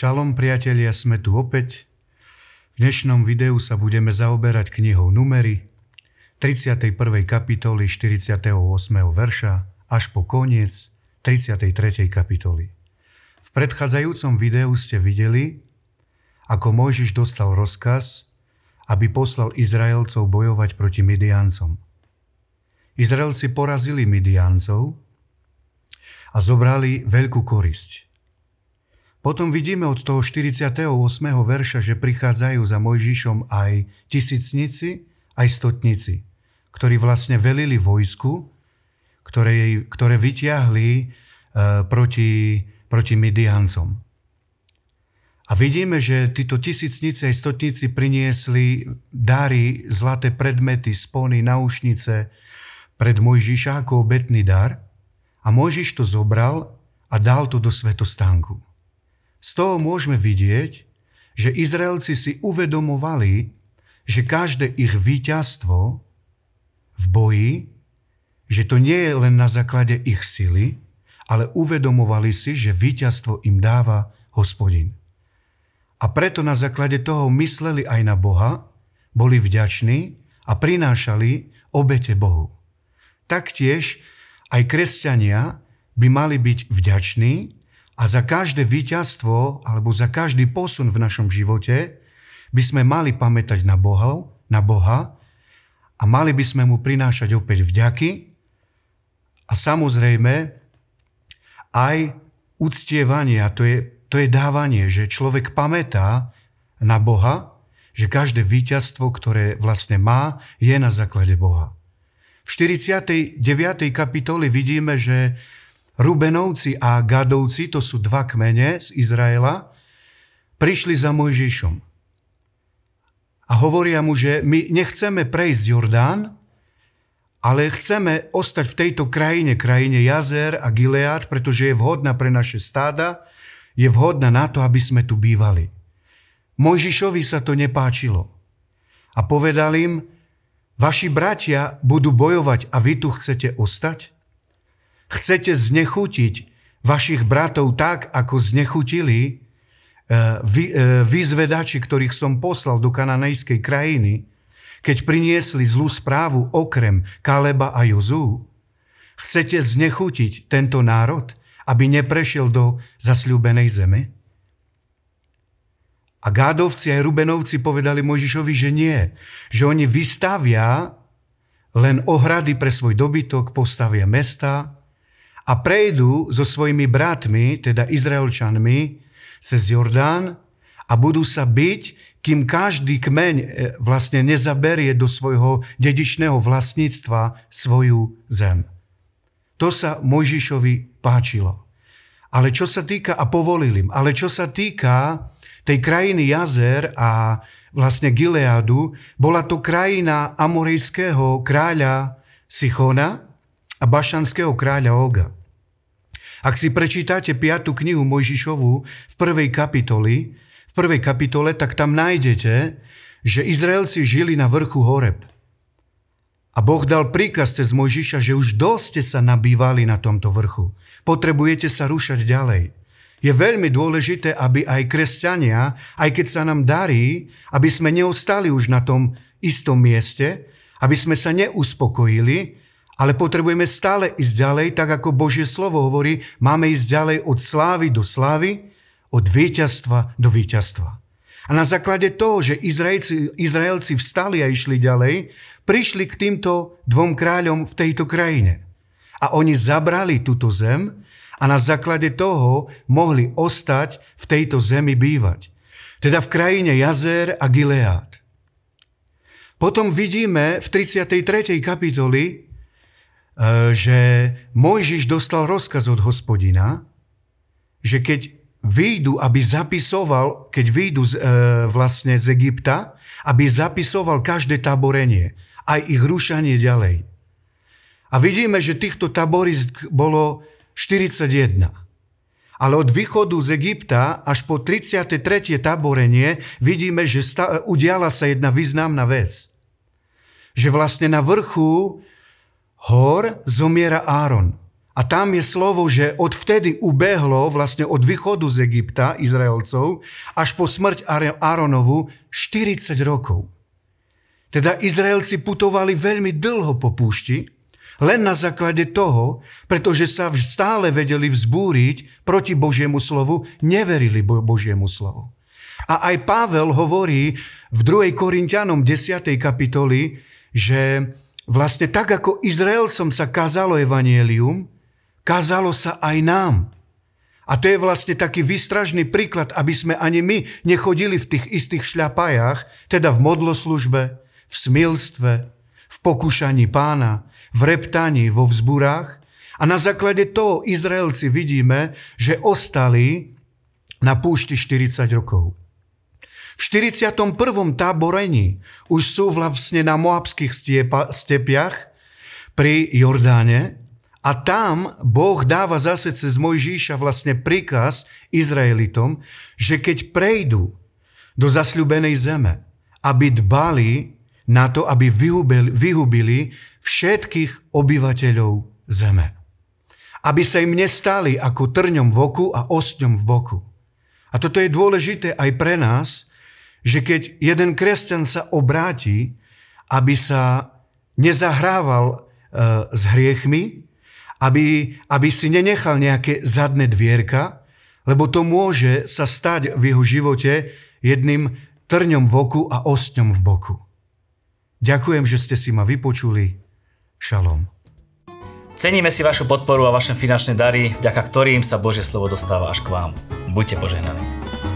Šalom priatelia, sme tu opäť. V dnešnom videu sa budeme zaoberať knihou Numery, 31. kapitoly 48. verša až po koniec 33. kapitoly. V predchádzajúcom videu ste videli, ako Mojžiš dostal rozkaz, aby poslal Izraelcov bojovať proti Midiancom. Izraelci porazili Midiancov a zobrali veľkú korisť – potom vidíme od toho 48. verša, že prichádzajú za Mojžišom aj tisícnici, aj stotnici, ktorí vlastne velili vojsku, ktoré, ktoré vyťahli e, proti, proti Midiancom. A vidíme, že títo tisícnice aj stotnici priniesli dary, zlaté predmety, spony, naušnice pred Mojžiša ako obetný dar. A Mojžiš to zobral a dal to do svetostánku. Z toho môžeme vidieť, že Izraelci si uvedomovali, že každé ich víťazstvo v boji, že to nie je len na základe ich sily, ale uvedomovali si, že víťazstvo im dáva hospodin. A preto na základe toho mysleli aj na Boha, boli vďační a prinášali obete Bohu. Taktiež aj kresťania by mali byť vďační a za každé víťazstvo alebo za každý posun v našom živote by sme mali pamätať na Boha, na Boha a mali by sme mu prinášať opäť vďaky a samozrejme aj uctievanie, a to je, to je dávanie, že človek pamätá na Boha, že každé víťazstvo, ktoré vlastne má, je na základe Boha. V 49. kapitole vidíme, že Rubenovci a Gadovci, to sú dva kmene z Izraela, prišli za Mojžišom. A hovoria mu, že my nechceme prejsť Jordán, ale chceme ostať v tejto krajine, krajine jazer a Gilead, pretože je vhodná pre naše stáda, je vhodná na to, aby sme tu bývali. Mojžišovi sa to nepáčilo. A povedal im, vaši bratia budú bojovať a vy tu chcete ostať? chcete znechutiť vašich bratov tak, ako znechutili e, e, vyzvedači, ktorých som poslal do kananejskej krajiny, keď priniesli zlú správu okrem Kaleba a Jozú, chcete znechutiť tento národ, aby neprešiel do zasľúbenej zeme? A Gádovci aj Rubenovci povedali Možišovi, že nie, že oni vystavia len ohrady pre svoj dobytok, postavia mesta, a prejdú so svojimi bratmi, teda Izraelčanmi, cez Jordán a budú sa byť, kým každý kmeň e, vlastne nezaberie do svojho dedičného vlastníctva svoju zem. To sa Mojžišovi páčilo. Ale čo sa týka, a povolil im, ale čo sa týka tej krajiny jazer a vlastne Gileadu, bola to krajina amorejského kráľa Sichona, a bašanského kráľa Oga. Ak si prečítate 5. knihu Mojžišovu v prvej kapitoli, v prvej kapitole, tak tam nájdete, že Izraelci žili na vrchu Horeb. A Boh dal príkaz cez Mojžiša, že už dosť ste sa nabývali na tomto vrchu. Potrebujete sa rušať ďalej. Je veľmi dôležité, aby aj kresťania, aj keď sa nám darí, aby sme neostali už na tom istom mieste, aby sme sa neuspokojili, ale potrebujeme stále ísť ďalej, tak ako Božie slovo hovorí, máme ísť ďalej od slávy do slávy, od víťazstva do víťazstva. A na základe toho, že Izraelci, Izraelci vstali a išli ďalej, prišli k týmto dvom kráľom v tejto krajine. A oni zabrali túto zem a na základe toho mohli ostať v tejto zemi bývať. Teda v krajine Jazer a Gileát. Potom vidíme v 33. kapitoli, Eh, že Mojžiš dostal rozkaz od hospodina, že keď výjdu, aby zapisoval, keď výjdu z, e, vlastne z Egypta, aby zapisoval každé taborenie, aj ich rušanie ďalej. A vidíme, že týchto taborisk bolo 41. Ale od východu z Egypta až po 33. taborenie vidíme, že sta- udiala sa jedna významná vec. Že vlastne na vrchu hor zomiera Áron. A tam je slovo, že od vtedy ubehlo vlastne od východu z Egypta Izraelcov až po smrť Áronovu 40 rokov. Teda Izraelci putovali veľmi dlho po púšti, len na základe toho, pretože sa stále vedeli vzbúriť proti Božiemu slovu, neverili Božiemu slovu. A aj Pavel hovorí v 2. Korintianom 10. kapitoli, že Vlastne tak, ako Izraelcom sa kázalo evanielium, kázalo sa aj nám. A to je vlastne taký výstražný príklad, aby sme ani my nechodili v tých istých šľapajách, teda v modloslužbe, v smilstve, v pokúšaní pána, v reptaní, vo vzburách. A na základe toho Izraelci vidíme, že ostali na púšti 40 rokov. V 41. táborení už sú vlastne na moabských stiepa, stepiach pri Jordáne a tam Boh dáva zase cez Mojžíša vlastne príkaz Izraelitom, že keď prejdú do zasľubenej zeme, aby dbali na to, aby vyhubili, vyhubili všetkých obyvateľov zeme. Aby sa im nestali ako trňom v oku a ostňom v boku. A toto je dôležité aj pre nás, že keď jeden kresťan sa obráti, aby sa nezahrával e, s hriechmi, aby, aby si nenechal nejaké zadné dvierka, lebo to môže sa stať v jeho živote jedným trňom v oku a osťom v boku. Ďakujem, že ste si ma vypočuli. Šalom. Ceníme si vašu podporu a vaše finančné dary, vďaka ktorým sa Božie slovo dostáva až k vám. Buďte požehnaní.